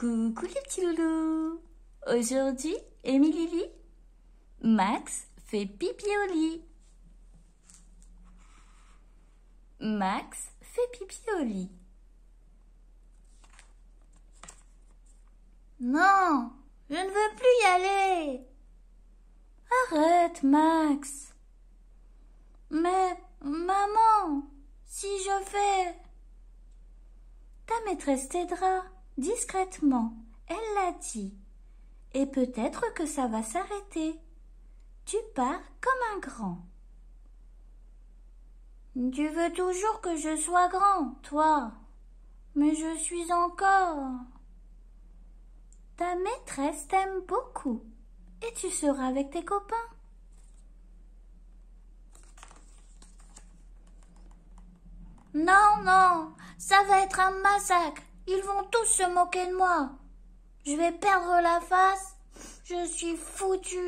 Coucou les petits loulous Aujourd'hui, Émilie lit Max fait pipi au lit. Max fait pipi au lit. Non, je ne veux plus y aller. Arrête, Max. Mais, maman, si je fais... Ta maîtresse t'aidera discrètement. Elle l'a dit. Et peut-être que ça va s'arrêter. Tu pars comme un grand. Tu veux toujours que je sois grand, toi. Mais je suis encore. Ta maîtresse t'aime beaucoup et tu seras avec tes copains. Non, non, ça va être un massacre. Ils vont tous se moquer de moi. Je vais perdre la face. Je suis foutu.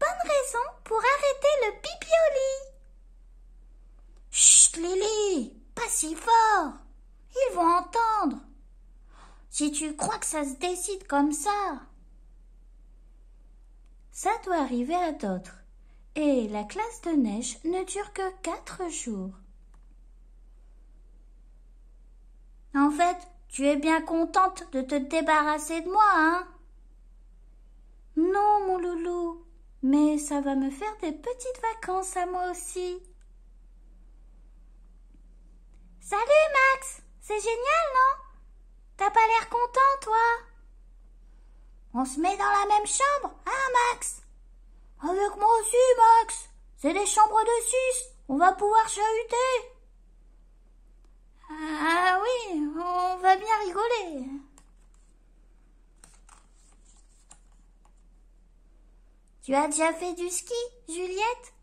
Bonne raison pour arrêter le pipioli. Chut, Lily, pas si fort. Ils vont entendre. Si tu crois que ça se décide comme ça. Ça doit arriver à d'autres. Et la classe de neige ne dure que quatre jours. En fait, tu es bien contente de te débarrasser de moi, hein Non, mon loulou, mais ça va me faire des petites vacances à moi aussi. Salut, Max C'est génial, non T'as pas l'air content, toi On se met dans la même chambre, hein, Max Avec moi aussi, Max C'est des chambres de sus, on va pouvoir chahuter ah oui, on va bien rigoler. Tu as déjà fait du ski, Juliette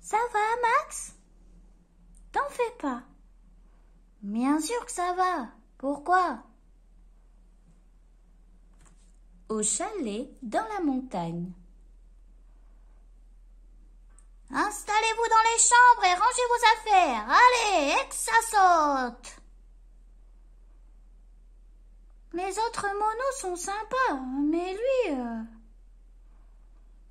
Ça va, Max T'en fais pas. Bien sûr que ça va. Pourquoi Au chalet dans la montagne. Installez-vous dans les chambres et rangez vos affaires. Allez, et ça saute. Les autres monos sont sympas, mais lui... Euh,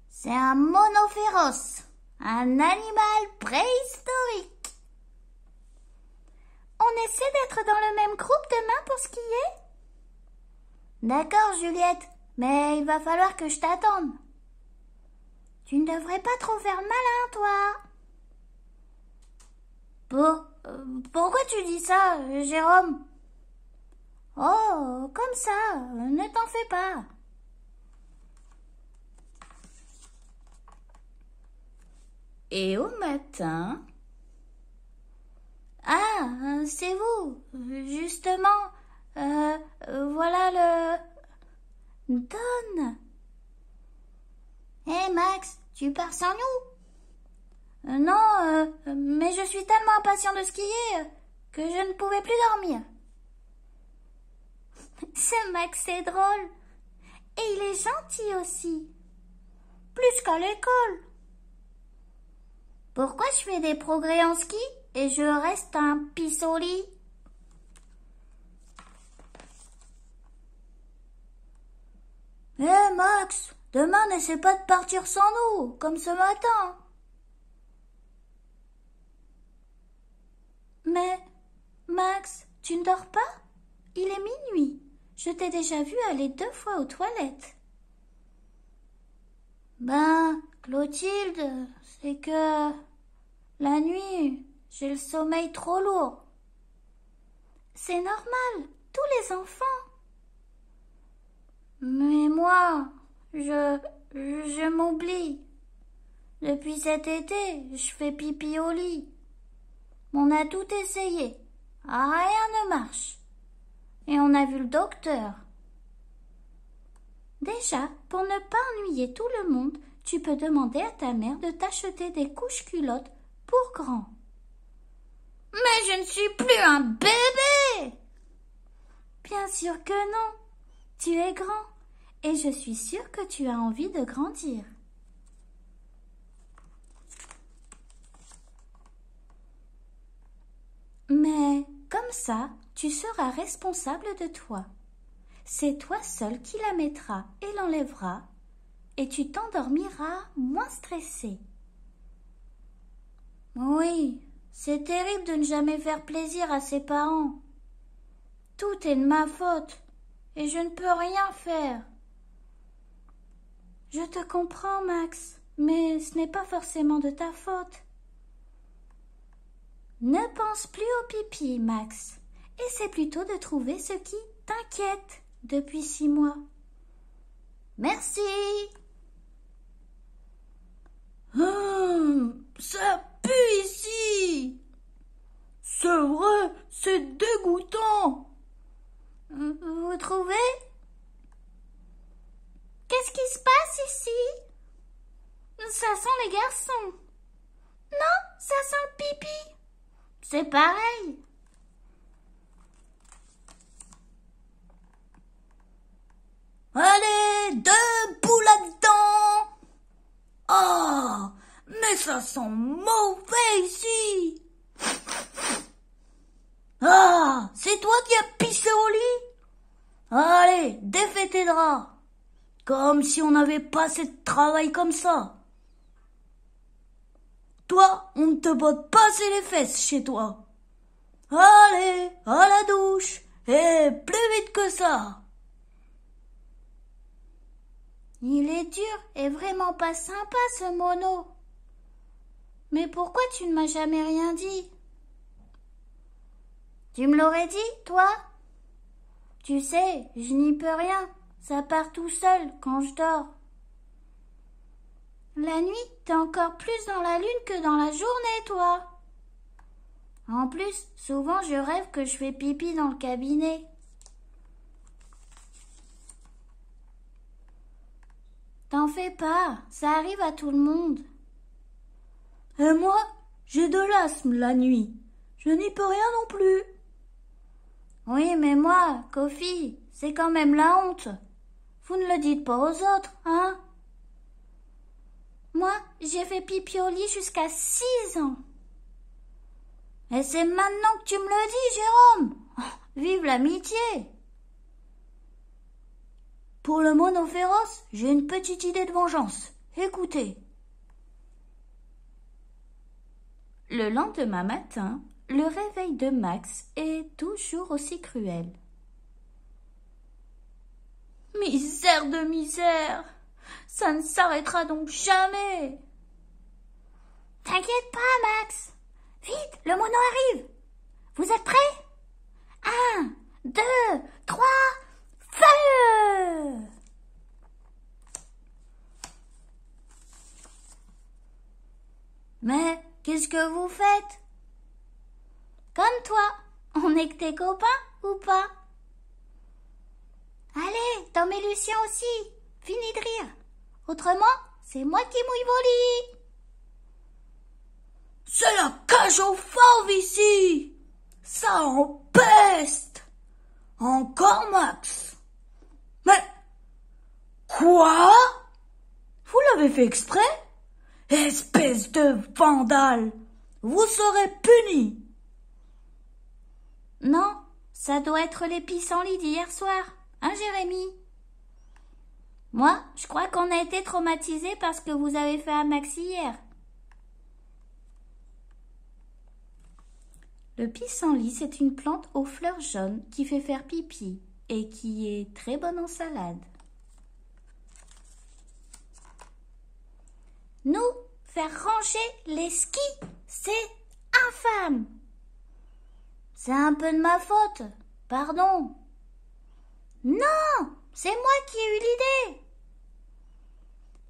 c'est un mono féroce, un animal préhistorique. On essaie d'être dans le même groupe demain pour skier D'accord, Juliette, mais il va falloir que je t'attende. Tu ne devrais pas trop faire malin, toi. Euh, pourquoi tu dis ça, Jérôme Oh, comme ça, ne t'en fais pas. Et au matin... Ah, c'est vous, justement. Euh, voilà le... Donne tu pars sans nous euh, Non, euh, mais je suis tellement impatient de skier que je ne pouvais plus dormir. Ce Max est drôle. Et il est gentil aussi. Plus qu'à l'école. Pourquoi je fais des progrès en ski et je reste un pissoli Hé eh, Max, Demain, n'essaie pas de partir sans nous, comme ce matin. Mais, Max, tu ne dors pas Il est minuit. Je t'ai déjà vu aller deux fois aux toilettes. Ben, Clotilde, c'est que la nuit, j'ai le sommeil trop lourd. C'est normal, tous les enfants. Mais moi, je, je m'oublie. Depuis cet été, je fais pipi au lit. On a tout essayé. Ah, rien ne marche. Et on a vu le docteur. Déjà, pour ne pas ennuyer tout le monde, tu peux demander à ta mère de t'acheter des couches culottes pour grand. Mais je ne suis plus un bébé. Bien sûr que non. Tu es grand et je suis sûre que tu as envie de grandir. Mais comme ça, tu seras responsable de toi. C'est toi seul qui la mettra et l'enlèvera, et tu t'endormiras moins stressé. Oui, c'est terrible de ne jamais faire plaisir à ses parents. Tout est de ma faute, et je ne peux rien faire. Je te comprends, Max, mais ce n'est pas forcément de ta faute. Ne pense plus au pipi, Max. Essaie plutôt de trouver ce qui t'inquiète depuis six mois. Merci. Hum, ça pue ici. C'est vrai, c'est dégoûtant. Vous trouvez Qu'est-ce qui se passe ici Ça sent les garçons. Non, ça sent le pipi. C'est pareil. Allez, deux debout là-dedans Oh, mais ça sent mauvais ici Ah, c'est toi qui as pissé au lit Allez, défais tes draps comme si on n'avait pas assez travail comme ça. Toi, on ne te botte pas assez les fesses chez toi. Allez, à la douche, et plus vite que ça. Il est dur et vraiment pas sympa ce mono. Mais pourquoi tu ne m'as jamais rien dit Tu me l'aurais dit, toi Tu sais, je n'y peux rien. Ça part tout seul quand je dors. La nuit, t'es encore plus dans la lune que dans la journée, toi. En plus, souvent je rêve que je fais pipi dans le cabinet. T'en fais pas, ça arrive à tout le monde. Et moi, j'ai de l'asthme la nuit. Je n'y peux rien non plus. Oui, mais moi, Kofi, c'est quand même la honte. Vous ne le dites pas aux autres, hein Moi, j'ai fait pipi au lit jusqu'à six ans. Et c'est maintenant que tu me le dis, Jérôme. Oh, vive l'amitié. Pour le mono féroce, j'ai une petite idée de vengeance. Écoutez. Le lendemain matin, le réveil de Max est toujours aussi cruel. Misère de misère Ça ne s'arrêtera donc jamais T'inquiète pas, Max Vite, le mono arrive Vous êtes prêts Un, deux, trois, feu Mais qu'est-ce que vous faites Comme toi, on est que tes copains ou pas Allez, t'en mets Lucien aussi. Fini de rire. Autrement, c'est moi qui mouille vos lits. C'est la cage aux fauves ici. Ça en Encore Max. Mais quoi Vous l'avez fait exprès Espèce de vandale. Vous serez puni. Non, ça doit être les pissenlits d'hier soir. Hein, Jérémy Moi, je crois qu'on a été traumatisés parce que vous avez fait un Maxi hier. Le pissenlit, c'est une plante aux fleurs jaunes qui fait faire pipi et qui est très bonne en salade. Nous, faire ranger les skis, c'est infâme. C'est un peu de ma faute. Pardon. Non, c'est moi qui ai eu l'idée.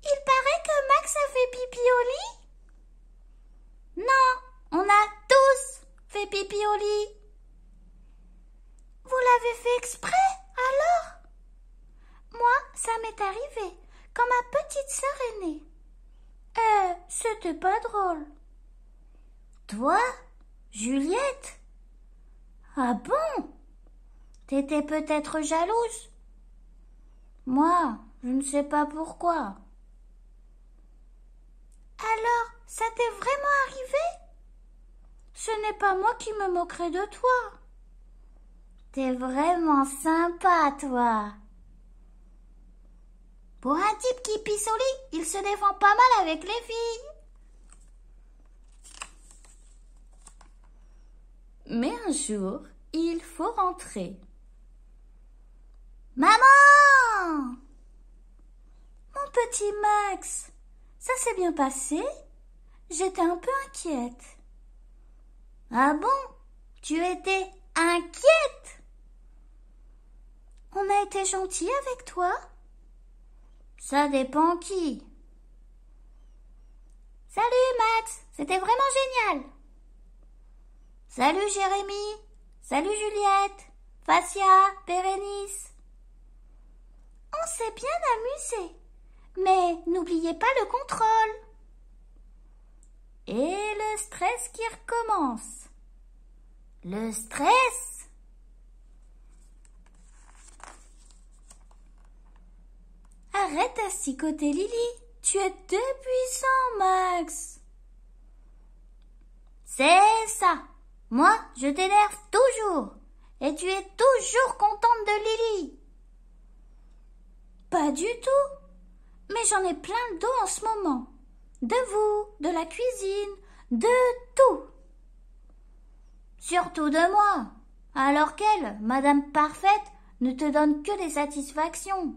Il paraît que Max a fait pipi au lit Non, on a tous fait pipi au lit. Vous l'avez fait exprès, alors Moi, ça m'est arrivé quand ma petite sœur aînée. née. Euh, c'était pas drôle. Toi Juliette Ah bon T'étais peut-être jalouse Moi, je ne sais pas pourquoi. Alors, ça t'est vraiment arrivé Ce n'est pas moi qui me moquerai de toi. T'es vraiment sympa, toi. Pour un type qui pisse au lit, il se défend pas mal avec les filles. Mais un jour, il faut rentrer. Maman Mon petit Max, ça s'est bien passé J'étais un peu inquiète. Ah bon Tu étais inquiète On a été gentil avec toi Ça dépend qui. Salut Max, c'était vraiment génial. Salut Jérémy, salut Juliette, Facia, Bérénice. On s'est bien amusé. Mais n'oubliez pas le contrôle. Et le stress qui recommence. Le stress. Arrête à côté, Lily. Tu es dépuissant, Max. C'est ça. Moi, je t'énerve toujours. Et tu es toujours contente de Lily. Pas du tout. Mais j'en ai plein d'eau en ce moment. De vous, de la cuisine, de tout. Surtout de moi. Alors qu'elle, Madame Parfaite, ne te donne que des satisfactions.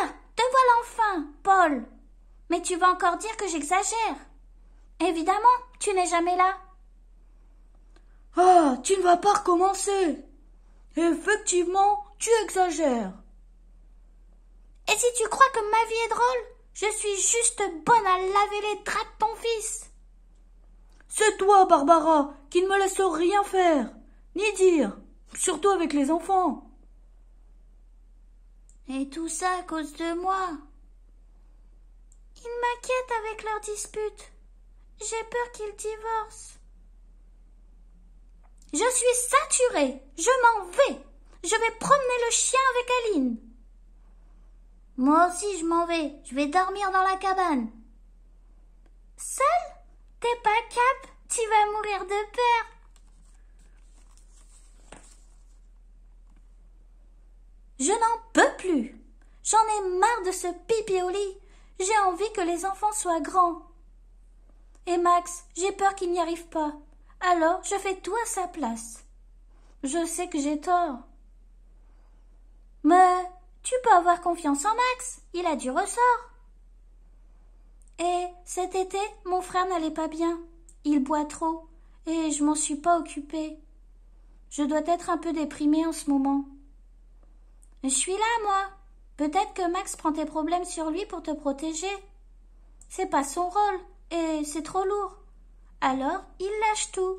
Ah. Te voilà enfin, Paul. Mais tu vas encore dire que j'exagère. Évidemment, tu n'es jamais là. Ah. Tu ne vas pas recommencer. Effectivement, tu exagères. Et si tu crois que ma vie est drôle, je suis juste bonne à laver les draps de ton fils. C'est toi, Barbara, qui ne me laisse rien faire, ni dire, surtout avec les enfants. Et tout ça à cause de moi. Ils m'inquiètent avec leurs disputes. J'ai peur qu'ils divorcent. Je suis saturée. Je m'en vais. Je vais promener le chien avec Aline. Moi aussi, je m'en vais. Je vais dormir dans la cabane. Seul T'es pas cap Tu vas mourir de peur. Je n'en peux plus. J'en ai marre de ce pipi au lit. J'ai envie que les enfants soient grands. Et Max, j'ai peur qu'il n'y arrive pas. Alors, je fais tout à sa place. Je sais que j'ai tort. Mais tu peux avoir confiance en Max, il a du ressort. Et cet été, mon frère n'allait pas bien. Il boit trop et je m'en suis pas occupée. Je dois être un peu déprimée en ce moment. Je suis là, moi. Peut-être que Max prend tes problèmes sur lui pour te protéger. C'est pas son rôle et c'est trop lourd. Alors, il lâche tout.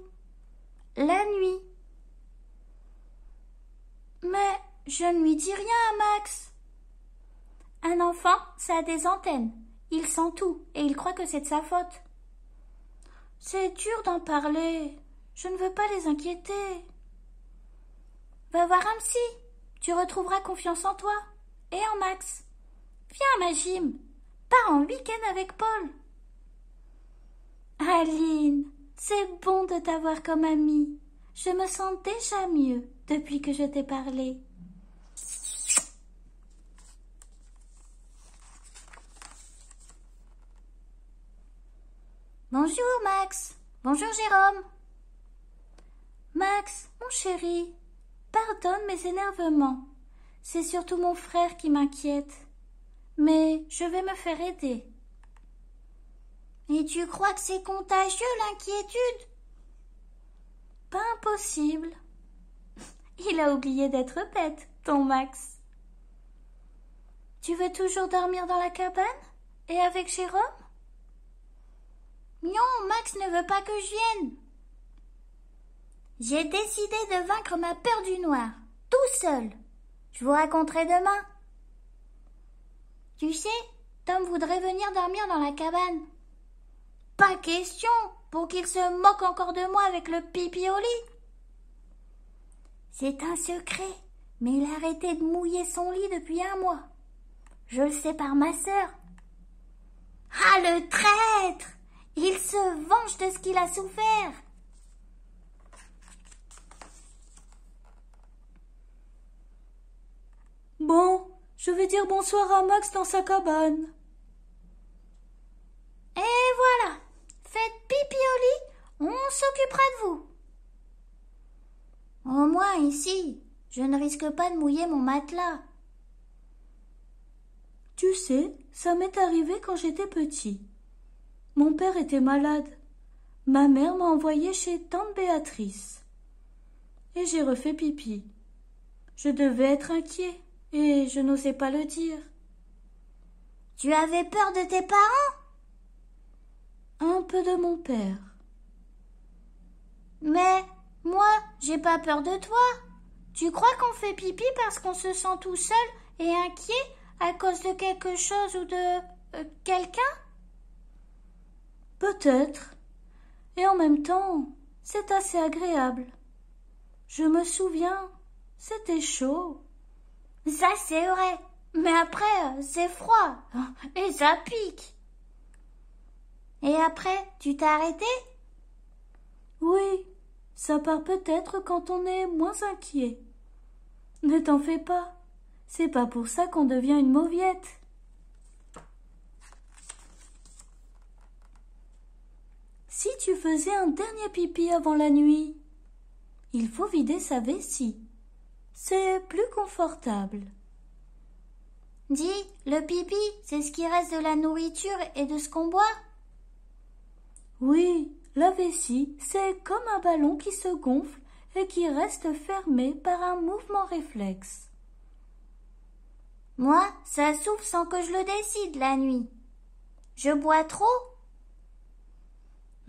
La nuit. Mais je ne lui dis rien à Max. Un enfant, ça a des antennes. Il sent tout et il croit que c'est de sa faute. C'est dur d'en parler. Je ne veux pas les inquiéter. Va voir un Tu retrouveras confiance en toi et en Max. Viens à ma gym. Pars en week-end avec Paul. Aline, c'est bon de t'avoir comme amie. Je me sens déjà mieux depuis que je t'ai parlé. Max Bonjour Jérôme Max, mon chéri, pardonne mes énervements. C'est surtout mon frère qui m'inquiète. Mais je vais me faire aider. Et tu crois que c'est contagieux l'inquiétude Pas impossible. Il a oublié d'être bête, ton Max. Tu veux toujours dormir dans la cabane Et avec Jérôme non, Max ne veut pas que je vienne. J'ai décidé de vaincre ma peur du noir, tout seul. Je vous raconterai demain. Tu sais, Tom voudrait venir dormir dans la cabane. Pas question pour qu'il se moque encore de moi avec le pipi au lit. C'est un secret, mais il a arrêté de mouiller son lit depuis un mois. Je le sais par ma sœur. Ah, le traître il se venge de ce qu'il a souffert. Bon, je vais dire bonsoir à Max dans sa cabane. Et voilà. Faites pipi au lit, on s'occupera de vous. Au moins ici, je ne risque pas de mouiller mon matelas. Tu sais, ça m'est arrivé quand j'étais petit. Mon père était malade. Ma mère m'a envoyé chez tante Béatrice. Et j'ai refait pipi. Je devais être inquiet, et je n'osais pas le dire. Tu avais peur de tes parents Un peu de mon père. Mais moi, j'ai pas peur de toi. Tu crois qu'on fait pipi parce qu'on se sent tout seul et inquiet à cause de quelque chose ou de euh, quelqu'un Peut-être. Et en même temps, c'est assez agréable. Je me souviens, c'était chaud. Ça, c'est vrai. Mais après, c'est froid. Et ça pique. Et après, tu t'es arrêté Oui, ça part peut-être quand on est moins inquiet. Ne t'en fais pas. C'est pas pour ça qu'on devient une mauviette. Si tu faisais un dernier pipi avant la nuit, il faut vider sa vessie. C'est plus confortable. Dis, le pipi, c'est ce qui reste de la nourriture et de ce qu'on boit Oui, la vessie, c'est comme un ballon qui se gonfle et qui reste fermé par un mouvement réflexe. Moi, ça souffle sans que je le décide la nuit. Je bois trop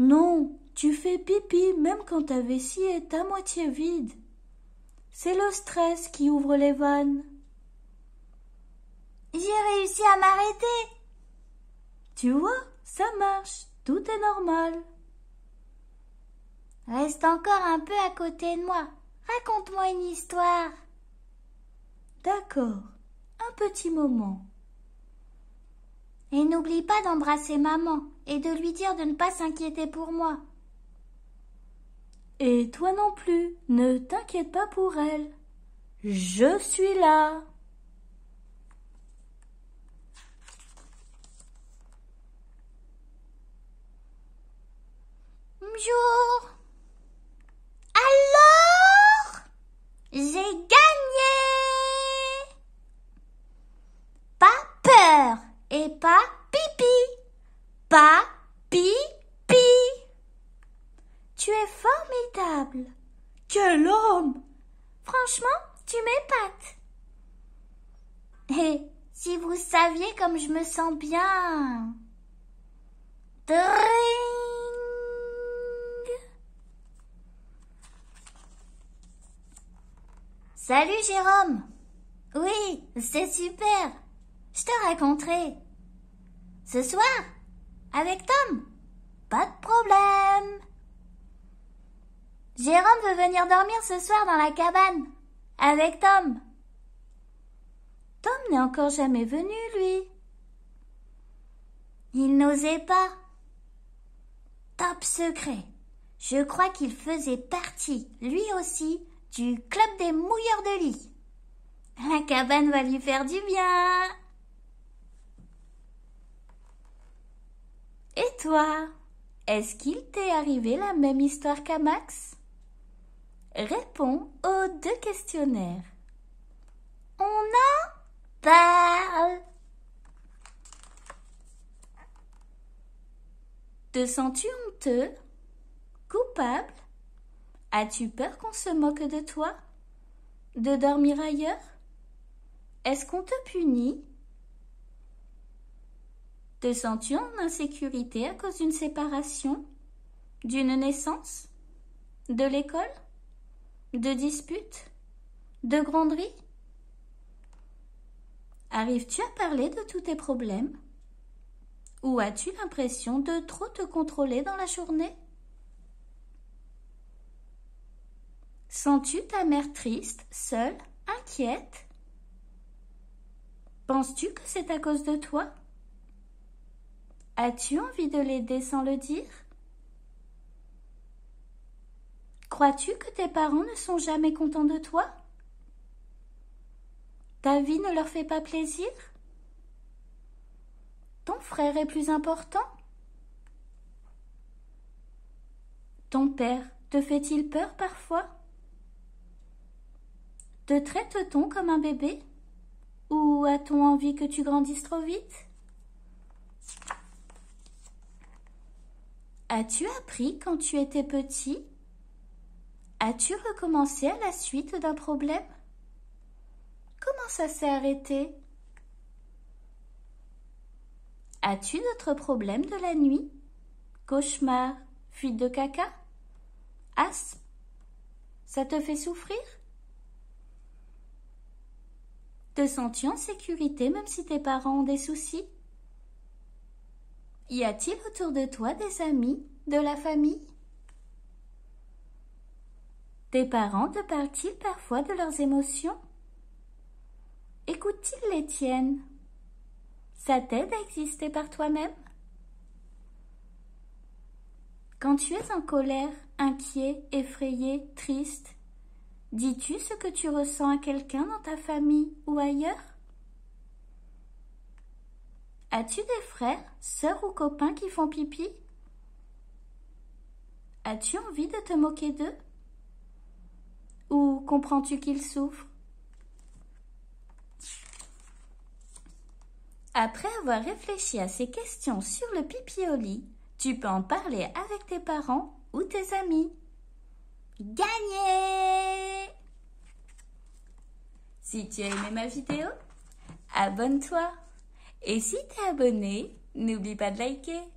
non, tu fais pipi même quand ta vessie est à moitié vide. C'est le stress qui ouvre les vannes. J'ai réussi à m'arrêter. Tu vois, ça marche, tout est normal. Reste encore un peu à côté de moi. Raconte-moi une histoire. D'accord, un petit moment. Et n'oublie pas d'embrasser maman et de lui dire de ne pas s'inquiéter pour moi. Et toi non plus, ne t'inquiète pas pour elle. Je suis là. Bonjour. Alors J'ai gagné Pas peur et pas Quel homme Franchement, tu m'épates. Et si vous saviez comme je me sens bien. Dring Salut Jérôme. Oui, c'est super. Je te raconterai. Ce soir, avec Tom, pas de problème. Jérôme veut venir dormir ce soir dans la cabane. Avec Tom. Tom n'est encore jamais venu, lui. Il n'osait pas. Top secret. Je crois qu'il faisait partie, lui aussi, du club des mouilleurs de lit. La cabane va lui faire du bien. Et toi, est-ce qu'il t'est arrivé la même histoire qu'à Max Réponds aux deux questionnaires. On en parle. Te sens-tu honteux Coupable As-tu peur qu'on se moque de toi De dormir ailleurs Est-ce qu'on te punit Te sens-tu en insécurité à cause d'une séparation D'une naissance De l'école de disputes De gronderies Arrives-tu à parler de tous tes problèmes Ou as-tu l'impression de trop te contrôler dans la journée Sens-tu ta mère triste, seule, inquiète Penses-tu que c'est à cause de toi As-tu envie de l'aider sans le dire Crois-tu que tes parents ne sont jamais contents de toi Ta vie ne leur fait pas plaisir Ton frère est plus important Ton père te fait-il peur parfois Te traite-t-on comme un bébé Ou a-t-on envie que tu grandisses trop vite As-tu appris quand tu étais petit As-tu recommencé à la suite d'un problème Comment ça s'est arrêté As-tu d'autres problèmes de la nuit Cauchemar, fuite de caca as Ça te fait souffrir Te sens-tu en sécurité même si tes parents ont des soucis Y a-t-il autour de toi des amis, de la famille tes parents te parlent-ils parfois de leurs émotions Écoutent-ils les tiennes Ça t'aide à exister par toi-même Quand tu es en colère, inquiet, effrayé, triste, dis-tu ce que tu ressens à quelqu'un dans ta famille ou ailleurs As-tu des frères, sœurs ou copains qui font pipi As-tu envie de te moquer d'eux ou comprends-tu qu'il souffre Après avoir réfléchi à ces questions sur le pipioli, tu peux en parler avec tes parents ou tes amis. Gagné Si tu as aimé ma vidéo, abonne-toi. Et si tu es abonné, n'oublie pas de liker.